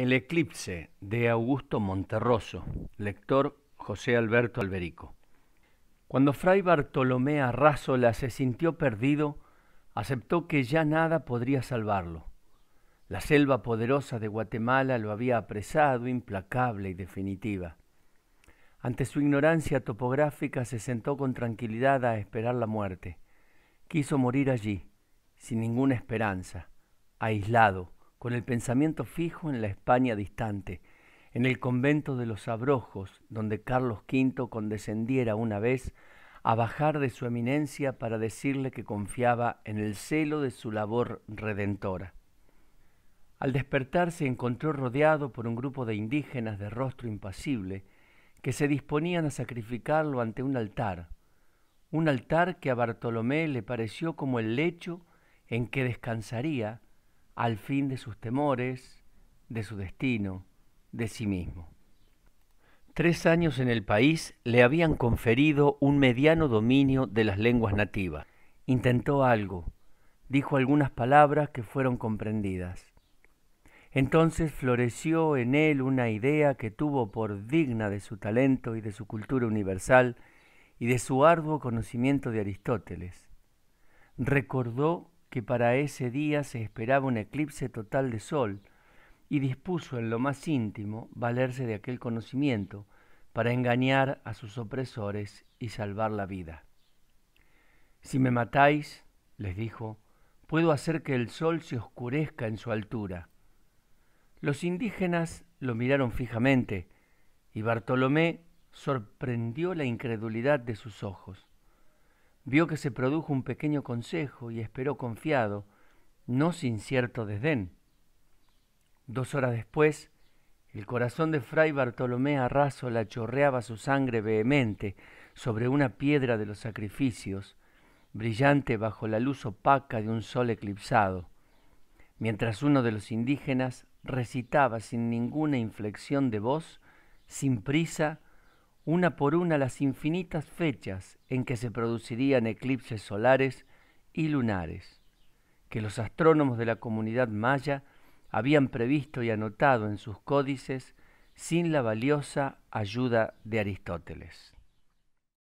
El eclipse de Augusto Monterroso, lector José Alberto Alberico. Cuando Fray Bartolomé Arrázola se sintió perdido, aceptó que ya nada podría salvarlo. La selva poderosa de Guatemala lo había apresado, implacable y definitiva. Ante su ignorancia topográfica se sentó con tranquilidad a esperar la muerte. Quiso morir allí, sin ninguna esperanza, aislado, con el pensamiento fijo en la España distante, en el convento de los Abrojos, donde Carlos V condescendiera una vez a bajar de su eminencia para decirle que confiaba en el celo de su labor redentora. Al despertar se encontró rodeado por un grupo de indígenas de rostro impasible que se disponían a sacrificarlo ante un altar, un altar que a Bartolomé le pareció como el lecho en que descansaría al fin de sus temores, de su destino, de sí mismo. Tres años en el país le habían conferido un mediano dominio de las lenguas nativas. Intentó algo, dijo algunas palabras que fueron comprendidas. Entonces floreció en él una idea que tuvo por digna de su talento y de su cultura universal y de su arduo conocimiento de Aristóteles. Recordó que para ese día se esperaba un eclipse total de sol, y dispuso en lo más íntimo valerse de aquel conocimiento para engañar a sus opresores y salvar la vida. Si me matáis, les dijo, puedo hacer que el sol se oscurezca en su altura. Los indígenas lo miraron fijamente, y Bartolomé sorprendió la incredulidad de sus ojos vio que se produjo un pequeño consejo y esperó confiado, no sin cierto desdén. Dos horas después, el corazón de Fray Bartolomé Arraso la chorreaba su sangre vehemente sobre una piedra de los sacrificios, brillante bajo la luz opaca de un sol eclipsado, mientras uno de los indígenas recitaba sin ninguna inflexión de voz, sin prisa, una por una las infinitas fechas en que se producirían eclipses solares y lunares, que los astrónomos de la comunidad maya habían previsto y anotado en sus códices sin la valiosa ayuda de Aristóteles.